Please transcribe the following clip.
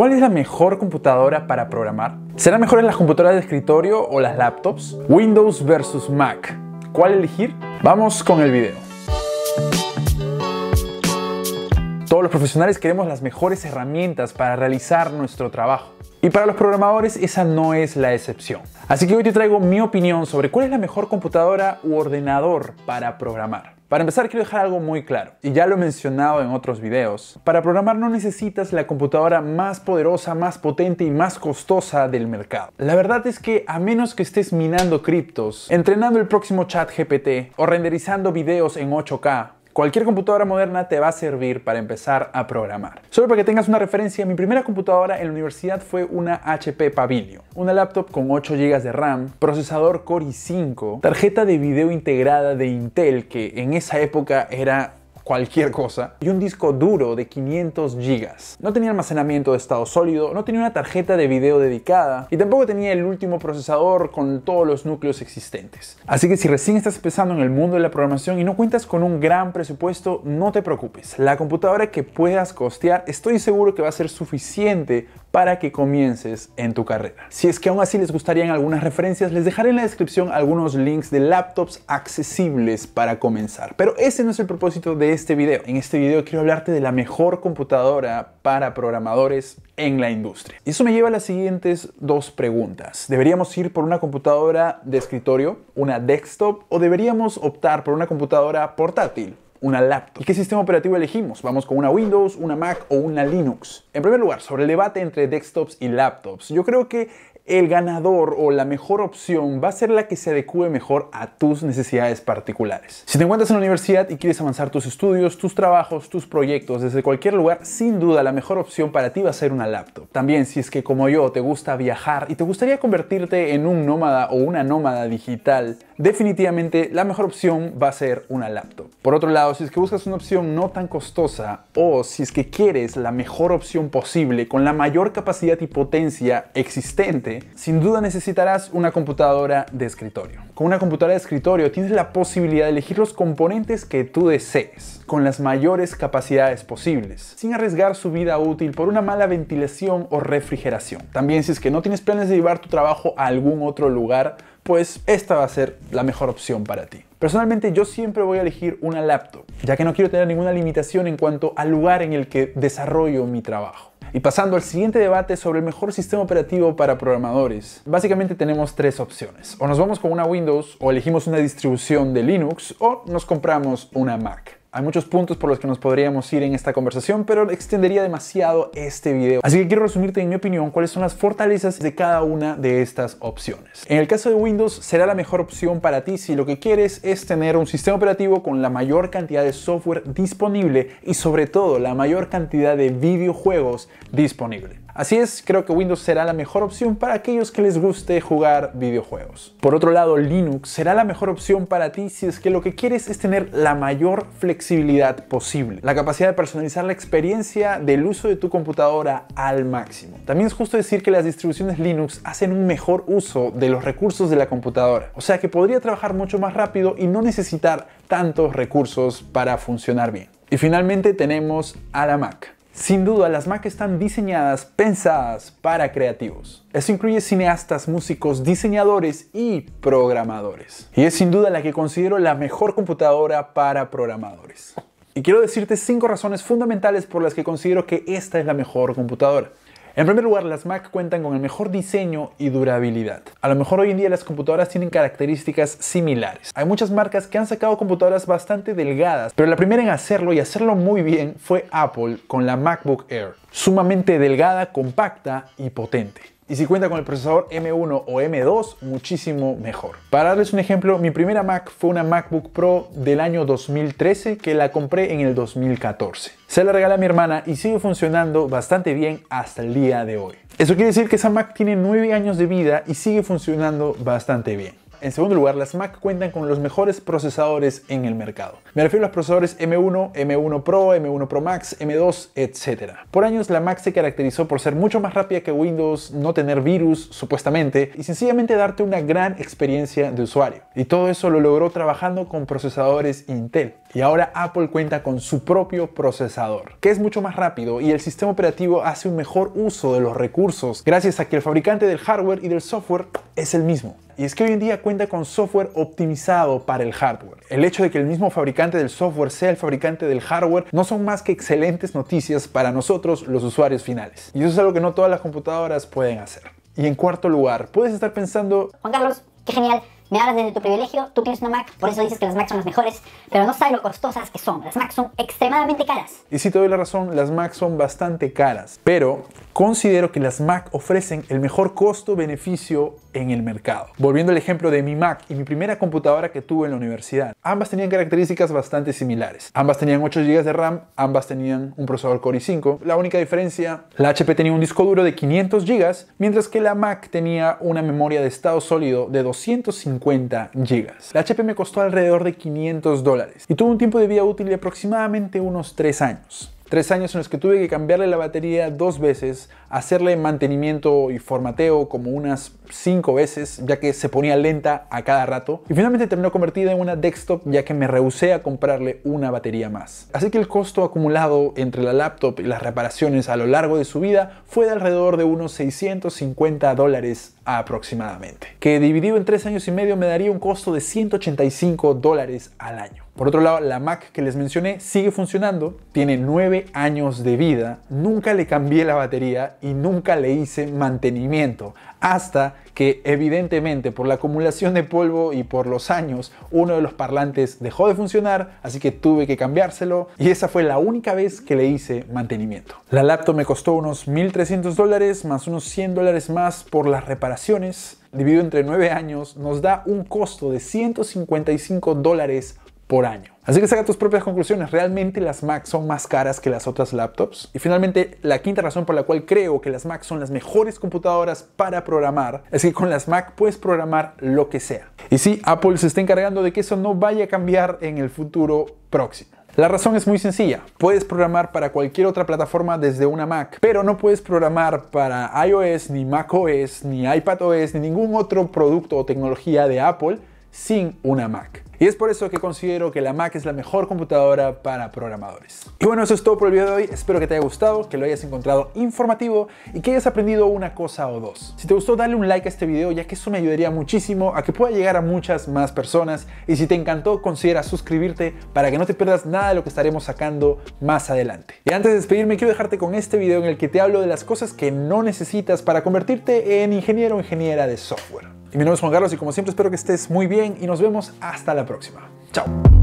¿Cuál es la mejor computadora para programar? ¿Serán mejores las computadoras de escritorio o las laptops? Windows versus Mac. ¿Cuál elegir? Vamos con el video. Todos los profesionales queremos las mejores herramientas para realizar nuestro trabajo. Y para los programadores esa no es la excepción. Así que hoy te traigo mi opinión sobre cuál es la mejor computadora u ordenador para programar. Para empezar, quiero dejar algo muy claro, y ya lo he mencionado en otros videos. Para programar no necesitas la computadora más poderosa, más potente y más costosa del mercado. La verdad es que a menos que estés minando criptos, entrenando el próximo chat GPT o renderizando videos en 8K, Cualquier computadora moderna te va a servir para empezar a programar. Solo para que tengas una referencia, mi primera computadora en la universidad fue una HP Pavilion, una laptop con 8 GB de RAM, procesador Core i5, tarjeta de video integrada de Intel que en esa época era cualquier cosa, y un disco duro de 500 GB. No tenía almacenamiento de estado sólido, no tenía una tarjeta de video dedicada, y tampoco tenía el último procesador con todos los núcleos existentes. Así que si recién estás empezando en el mundo de la programación y no cuentas con un gran presupuesto, no te preocupes. La computadora que puedas costear estoy seguro que va a ser suficiente para que comiences en tu carrera. Si es que aún así les gustarían algunas referencias, les dejaré en la descripción algunos links de laptops accesibles para comenzar. Pero ese no es el propósito de este video. En este video quiero hablarte de la mejor computadora para programadores en la industria. Y eso me lleva a las siguientes dos preguntas. ¿Deberíamos ir por una computadora de escritorio, una desktop, o deberíamos optar por una computadora portátil, una laptop. ¿Y qué sistema operativo elegimos? ¿Vamos con una Windows, una Mac o una Linux? En primer lugar, sobre el debate entre desktops y laptops, yo creo que el ganador o la mejor opción va a ser la que se adecue mejor a tus necesidades particulares. Si te encuentras en la universidad y quieres avanzar tus estudios, tus trabajos, tus proyectos desde cualquier lugar, sin duda la mejor opción para ti va a ser una laptop. También si es que como yo te gusta viajar y te gustaría convertirte en un nómada o una nómada digital, definitivamente la mejor opción va a ser una laptop. Por otro lado, si es que buscas una opción no tan costosa o si es que quieres la mejor opción posible con la mayor capacidad y potencia existente, sin duda necesitarás una computadora de escritorio. Con una computadora de escritorio tienes la posibilidad de elegir los componentes que tú desees, con las mayores capacidades posibles, sin arriesgar su vida útil por una mala ventilación o refrigeración. También si es que no tienes planes de llevar tu trabajo a algún otro lugar, pues esta va a ser la mejor opción para ti. Personalmente yo siempre voy a elegir una laptop, ya que no quiero tener ninguna limitación en cuanto al lugar en el que desarrollo mi trabajo. Y pasando al siguiente debate sobre el mejor sistema operativo para programadores. Básicamente tenemos tres opciones. O nos vamos con una Windows, o elegimos una distribución de Linux, o nos compramos una Mac. Hay muchos puntos por los que nos podríamos ir en esta conversación, pero extendería demasiado este video. Así que quiero resumirte en mi opinión cuáles son las fortalezas de cada una de estas opciones. En el caso de Windows será la mejor opción para ti si lo que quieres es tener un sistema operativo con la mayor cantidad de software disponible y sobre todo la mayor cantidad de videojuegos disponibles. Así es, creo que Windows será la mejor opción para aquellos que les guste jugar videojuegos. Por otro lado, Linux será la mejor opción para ti si es que lo que quieres es tener la mayor flexibilidad posible, la capacidad de personalizar la experiencia del uso de tu computadora al máximo. También es justo decir que las distribuciones Linux hacen un mejor uso de los recursos de la computadora, o sea que podría trabajar mucho más rápido y no necesitar tantos recursos para funcionar bien. Y finalmente tenemos a la Mac. Sin duda, las Mac están diseñadas, pensadas para creativos. Eso incluye cineastas, músicos, diseñadores y programadores. Y es sin duda la que considero la mejor computadora para programadores. Y quiero decirte cinco razones fundamentales por las que considero que esta es la mejor computadora. En primer lugar, las Mac cuentan con el mejor diseño y durabilidad. A lo mejor hoy en día las computadoras tienen características similares. Hay muchas marcas que han sacado computadoras bastante delgadas, pero la primera en hacerlo y hacerlo muy bien fue Apple con la MacBook Air, sumamente delgada, compacta y potente. Y si cuenta con el procesador M1 o M2, muchísimo mejor. Para darles un ejemplo, mi primera Mac fue una MacBook Pro del año 2013 que la compré en el 2014. Se la regalé a mi hermana y sigue funcionando bastante bien hasta el día de hoy. Eso quiere decir que esa Mac tiene 9 años de vida y sigue funcionando bastante bien. En segundo lugar, las Mac cuentan con los mejores procesadores en el mercado. Me refiero a los procesadores M1, M1 Pro, M1 Pro Max, M2, etc. Por años la Mac se caracterizó por ser mucho más rápida que Windows, no tener virus, supuestamente, y sencillamente darte una gran experiencia de usuario. Y todo eso lo logró trabajando con procesadores Intel. Y ahora Apple cuenta con su propio procesador, que es mucho más rápido y el sistema operativo hace un mejor uso de los recursos gracias a que el fabricante del hardware y del software es el mismo. Y es que hoy en día cuenta con software optimizado para el hardware. El hecho de que el mismo fabricante del software sea el fabricante del hardware no son más que excelentes noticias para nosotros los usuarios finales. Y eso es algo que no todas las computadoras pueden hacer. Y en cuarto lugar, puedes estar pensando... Juan Carlos, qué genial me hablas desde tu privilegio, tú tienes una Mac, por eso dices que las Mac son las mejores, pero no sabes lo costosas que son. Las Mac son extremadamente caras. Y sí, te doy la razón, las Mac son bastante caras, pero considero que las Mac ofrecen el mejor costo-beneficio en el mercado. Volviendo al ejemplo de mi Mac y mi primera computadora que tuve en la universidad, ambas tenían características bastante similares. Ambas tenían 8 GB de RAM, ambas tenían un procesador Core i5. La única diferencia, la HP tenía un disco duro de 500 GB, mientras que la Mac tenía una memoria de estado sólido de 250 50 La HP me costó alrededor de 500 dólares y tuvo un tiempo de vida útil de aproximadamente unos 3 años. Tres años en los que tuve que cambiarle la batería dos veces, hacerle mantenimiento y formateo como unas 5 veces, ya que se ponía lenta a cada rato. Y finalmente terminó convertida en una desktop, ya que me rehusé a comprarle una batería más. Así que el costo acumulado entre la laptop y las reparaciones a lo largo de su vida fue de alrededor de unos 650 dólares aproximadamente, que dividido en 3 años y medio me daría un costo de 185 dólares al año. Por otro lado, la Mac que les mencioné sigue funcionando, tiene 9 años de vida, nunca le cambié la batería y nunca le hice mantenimiento. Hasta que evidentemente por la acumulación de polvo y por los años uno de los parlantes dejó de funcionar, así que tuve que cambiárselo y esa fue la única vez que le hice mantenimiento. La laptop me costó unos 1.300 dólares más unos 100 dólares más por las reparaciones. Dividido entre 9 años nos da un costo de 155 dólares por año. Así que saca tus propias conclusiones. ¿Realmente las Mac son más caras que las otras laptops? Y finalmente, la quinta razón por la cual creo que las Mac son las mejores computadoras para programar es que con las Mac puedes programar lo que sea. Y sí, Apple se está encargando de que eso no vaya a cambiar en el futuro próximo. La razón es muy sencilla. Puedes programar para cualquier otra plataforma desde una Mac, pero no puedes programar para iOS, ni macOS, ni iPadOS, ni ningún otro producto o tecnología de Apple sin una Mac. Y es por eso que considero que la Mac es la mejor computadora para programadores. Y bueno, eso es todo por el video de hoy. Espero que te haya gustado, que lo hayas encontrado informativo y que hayas aprendido una cosa o dos. Si te gustó, dale un like a este video ya que eso me ayudaría muchísimo a que pueda llegar a muchas más personas. Y si te encantó, considera suscribirte para que no te pierdas nada de lo que estaremos sacando más adelante. Y antes de despedirme, quiero dejarte con este video en el que te hablo de las cosas que no necesitas para convertirte en ingeniero o ingeniera de software. mi nombre es Juan Carlos y como siempre espero que estés muy bien y nos vemos hasta la próxima próxima. Chao.